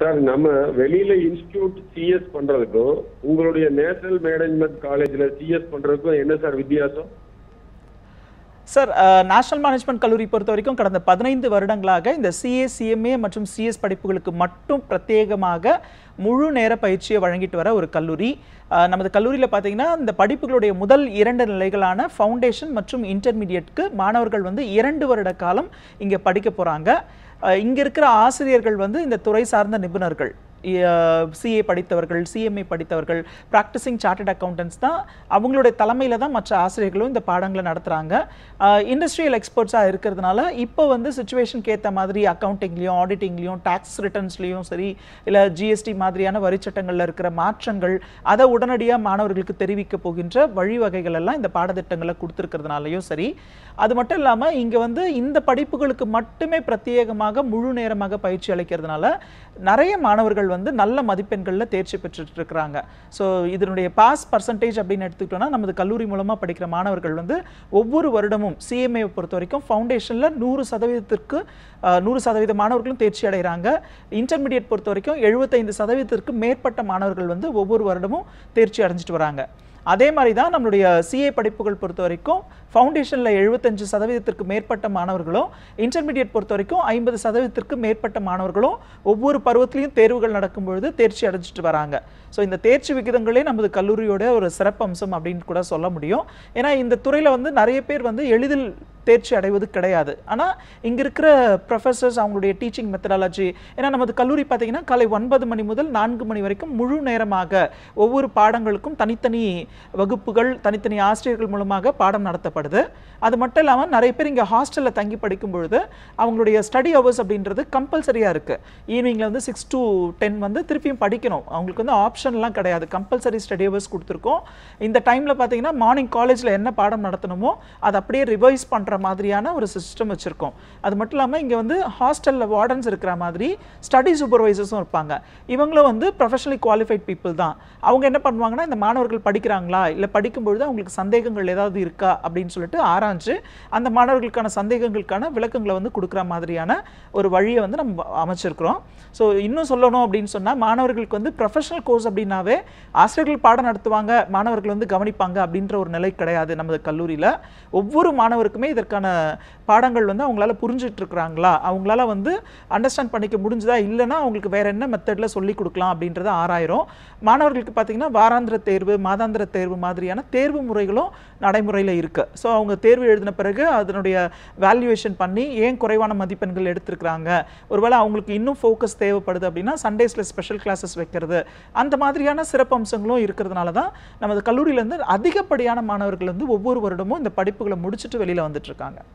sir நம்ம வெளியில institute CS பண்றதுக்கும் உங்களுடைய நேஷனல் மேனேஜ்மெண்ட் காலேஜ்ல சிஎஸ் பண்றதுக்கும் என்ன சார் வித்தியாசம் சார் நேஷனல் மேனேஜ்மெண்ட் கல்லூரி பொறுத்த வரைக்கும் கடந்த பதினைந்து வருடங்களாக இந்த சிஏ சிஎம்ஏ மற்றும் சிஎஸ் படிப்புகளுக்கு மட்டும் பிரத்யேகமாக முழு நேர பயிற்சியை வழங்கிட்டு வர ஒரு கல்லூரி நமது கல்லூரியில் பார்த்தீங்கன்னா இந்த படிப்புகளுடைய முதல் இரண்டு நிலைகளான ஃபவுண்டேஷன் மற்றும் இன்டர்மீடியட்க்கு மாணவர்கள் வந்து இரண்டு வருட காலம் இங்கே படிக்க போகிறாங்க இங்கே இருக்கிற ஆசிரியர்கள் வந்து இந்த துறை சார்ந்த நிபுணர்கள் சிஏ படித்தவர்கள் சிஎம்ஏ படித்தவர்கள் ப்ராக்டிசிங் சார்ட்டட் அக்கௌண்டன்ஸ் தான் அவங்களுடைய தலைமையில் தான் மற்ற ஆசிரியர்களும் இந்த பாடங்களை நடத்துகிறாங்க இண்டஸ்ட்ரியல் எக்ஸ்பர்ட்ஸாக இருக்கிறதுனால இப்போ வந்து சுச்சுவேஷனுக்கு ஏற்ற மாதிரி அக்கௌண்டிங்லேயும் ஆடிட்டிங்லேயும் டேக்ஸ் ரிட்டர்ன்ஸ்லேயும் சரி இல்லை ஜிஎஸ்டி மாதிரியான வரிச்சட்டங்களில் இருக்கிற மாற்றங்கள் அதை உடனடியாக மாணவர்களுக்கு தெரிவிக்க போகின்ற வழிவகைகள் எல்லாம் இந்த பாடத்திட்டங்களை கொடுத்துருக்கிறதுனாலையும் சரி அது மட்டும் இல்லாமல் இங்கே வந்து இந்த படிப்புகளுக்கு மட்டுமே பிரத்யேகமாக முழு நேரமாக பயிற்சி அளிக்கிறதுனால நிறைய மாணவர்கள் மாணவர்கள் வந்து நல்ல மதிப்பெண்களில் தேர்ச்சி பெற்றுட்டு இருக்கிறாங்க ஸோ இதனுடைய பாஸ் பர்சன்டேஜ் அப்படின்னு எடுத்துக்கிட்டோம்னா நமது கல்லூரி மூலமாக படிக்கிற மாணவர்கள் வந்து ஒவ்வொரு வருடமும் சிஎம்ஏவை பொறுத்த வரைக்கும் ஃபவுண்டேஷனில் நூறு சதவீதத்திற்கு நூறு சதவீத மாணவர்களும் தேர்ச்சி அடைகிறாங்க இன்டர்மீடியட் பொறுத்த வரைக்கும் எழுபத்தைந்து சதவீதத்திற்கு மேற்பட்ட மாணவர்கள் வந்து ஒவ்வொரு வருடமும் தேர்ச்சி அடைஞ்சிட்டு வராங்க அதே மாதிரி தான் நம்மளுடைய சிஏ படிப்புகள் பொறுத்த வரைக்கும் ஃபவுண்டேஷனில் எழுபத்தஞ்சு சதவீதத்திற்கு மேற்பட்ட மாணவர்களும் இன்டர்மீடியட் பொறுத்த வரைக்கும் ஐம்பது சதவீதத்திற்கு மேற்பட்ட மாணவர்களும் ஒவ்வொரு பருவத்திலையும் தேர்வுகள் நடக்கும் பொழுது தேர்ச்சி அடைஞ்சிட்டு வராங்க ஸோ இந்த தேர்ச்சி விகிதங்களே நமது கல்லூரியோட ஒரு சிறப்பம்சம் அப்படின்னு கூட சொல்ல முடியும் ஏன்னா இந்த துறையில் வந்து நிறைய பேர் வந்து எளிதில் தேர்ச்சி அடைவது கிடையாது ஆனால் இங்கே இருக்கிற ப்ரொஃபஸர்ஸ் அவங்களுடைய டீச்சிங் மெத்தடாலஜி ஏன்னா நமது கல்லூரி பார்த்தீங்கன்னா காலை ஒன்பது மணி முதல் நான்கு மணி வரைக்கும் முழு நேரமாக ஒவ்வொரு பாடங்களுக்கும் தனித்தனி வகுப்புகள் தனித்தனி ஆசிரியர்கள் மூலமாக பாடம் நடத்தப்படுது அது மட்டும் இல்லாமல் நிறைய பேர் இங்கே ஹாஸ்டலில் தங்கி படிக்கும் பொழுது அவங்களுடைய ஸ்டடி ஹவர்ஸ் அப்படின்றது கம்பல்சரியாக இருக்குது ஈவினிங்கில் வந்து சிக்ஸ் டு டென் வந்து திருப்பியும் படிக்கணும் அவங்களுக்கு வந்து ஆப்ஷன்லாம் கிடையாது கம்பல்சரி ஸ்டடி ஹவர்ஸ் கொடுத்துருக்கோம் இந்த டைமில் பார்த்தீங்கன்னா மார்னிங் காலேஜில் என்ன பாடம் நடத்தணுமோ அதை அப்படியே ரிவைஸ் பண்ணுற மாதிரியான ஒரு சிஸ்டம் வச்சுருக்கோம் அது மட்டும் இல்லாமல் இங்கே வந்து ஹாஸ்டலில் வார்டன்ஸ் இருக்கிற மாதிரி ஸ்டடி சூப்பர்வைசர்ஸும் இருப்பாங்க இவங்களும் வந்து ப்ரொஃபஷனலி குவாலிஃபைட் பீப்புள் தான் அவங்க என்ன பண்ணுவாங்கன்னா இந்த மாணவர்கள் படிக்கிறாங்களா இல்லை படிக்கும்பொழுது அவங்களுக்கு சந்தேகங்கள் ஏதாவது இருக்கா அப்படின்னு சொல்லிட்டு ஆராய்ஞ்சு அந்த மாணவர்களுக்கான சந்தேகங்களுக்கான விளக்கங்களை வந்து கொடுக்குற மாதிரியான ஒரு வழியை வந்து நம்ம அமைச்சிருக்கிறோம் ஸோ இன்னும் சொல்லணும் அப்படின்னு சொன்னால் மாணவர்களுக்கு வந்து ப்ரொஃபஷனல் கோர்ஸ் அப்படின்னாவே ஆசிரியர்கள் பாடம் நடத்துவாங்க மாணவர்கள் வந்து கவனிப்பாங்க அப்படின்ற ஒரு நிலை கிடையாது நமது கல்லூரியில் ஒவ்வொரு மாணவருக்குமே இதற்கான பாடங்கள் வந்து அவங்களால புரிஞ்சிட்ருக்குறாங்களா அவங்களால வந்து அண்டர்ஸ்டாண்ட் பண்ணிக்க முடிஞ்சுதா இல்லைனா அவங்களுக்கு வேறு என்ன மெத்தடில் சொல்லிக் கொடுக்கலாம் அப்படின்றத ஆராயிரும் மாணவர்களுக்கு பார்த்திங்கன்னா வாராந்திர தேர்வு மாதாந்திர தேர்வு மாதிரியான தேர்வு முறைகளும் நடைமுறையில் இருக்குது ஸோ அவங்க தேர்வு எழுதின பிறகு அதனுடைய வேல்யூவேஷன் பண்ணி ஏன் குறைவான மதிப்பெண்கள் எடுத்திருக்கிறாங்க ஒருவேளை அவங்களுக்கு இன்னும் ஃபோக்கஸ் தேவைப்படுது அப்படின்னா சண்டேஸில் ஸ்பெஷல் கிளாஸஸ் வைக்கிறது அந்த மாதிரியான சிறப்பு அம்சங்களும் இருக்கிறதுனால தான் நமது கல்லூரியிலேருந்து அதிகப்படியான மாணவர்கள் வந்து ஒவ்வொரு வருடமும் இந்த படிப்புகளை முடிச்சுட்டு வெளியில் வந்துட்டு 杠杆。